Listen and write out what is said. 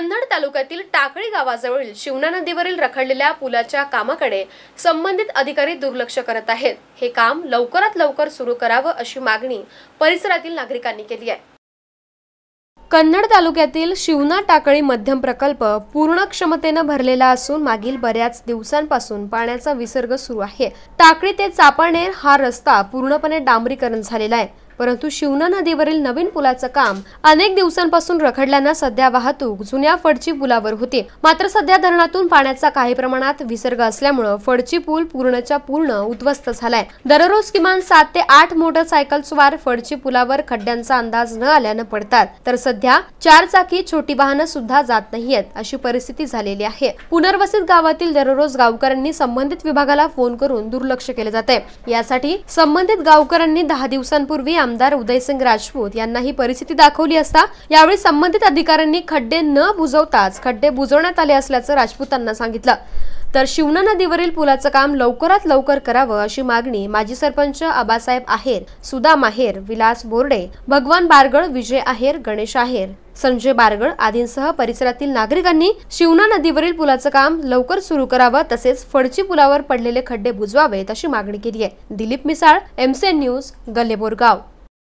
कन्नड तालुक्यातील टाकळी गावाजवळील शिवना नदीवरील रखडलेल्या पुलाच्या कामाकडे संबंधित अधिकारी दुर्लक्ष करत आहेत हे काम लवकरात लवकर सुरू करावं अशी मागणी परिसरातील नागरिकांनी केली आहे कन्नड तालुक्यातील शिवना टाकळी मध्यम प्रकल्प पूर्ण क्षमतेनं भरलेला असून मागील बऱ्याच दिवसांपासून पाण्याचा विसर्ग सुरू आहे टाकळी ते चापळनेर हा रस्ता पूर्णपणे डांबरीकरण झालेला आहे परंतु शिवना नदीवरील नवीन पुलाचं काम अनेक दिवसांपासून रखडल्यानं सध्या वाहतूक जुन्या फडची पुलावर होती मात्र सध्या धरणातून पाण्याचा काही प्रमाणात विसर्ग असल्यामुळं फडची पूल पूर्णच्या पूर्ण उद्ध्वस्त झालाय दररोज किमान सात ते आठ मोटरसायकल स्वार फडची पुलावर खड्ड्यांचा अंदाज न आल्यानं पडतात तर सध्या चार चाकी छोटी वाहनं सुद्धा जात नाही अशी परिस्थिती झालेली आहे पुनर्वसित गावातील दररोज गावकऱ्यांनी संबंधित विभागाला फोन करून दुर्लक्ष केले जाते यासाठी संबंधित गावकऱ्यांनी दहा दिवसांपूर्वी आमदार उदयसिंग राजपूत यांना ही परिस्थिती दाखवली असता यावेळी संबंधित अधिकाऱ्यांनी खड्डे न बुजवताच खड्डे बुजवण्यात आले असल्याचं राजपूतांना सांगितलं तर शिवना नदीवरील पुलाचं काम लवकरात लवकर करावं अशी मागणी माजी सरपंच आबासाहेब आहेर सुधा माहेर विलास बोर्डे भगवान बारगळ विजय आहेर गणेश आहेर संजय बारगळ आदींसह परिसरातील नागरिकांनी शिवना नदीवरील पुलाचं काम लवकर सुरू करावं तसेच फडची पुलावर पडलेले खड्डे बुजवावेत अशी मागणी केली आहे दिलीप मिसाळ एमसीएन न्यूज गल्लेबोरगाव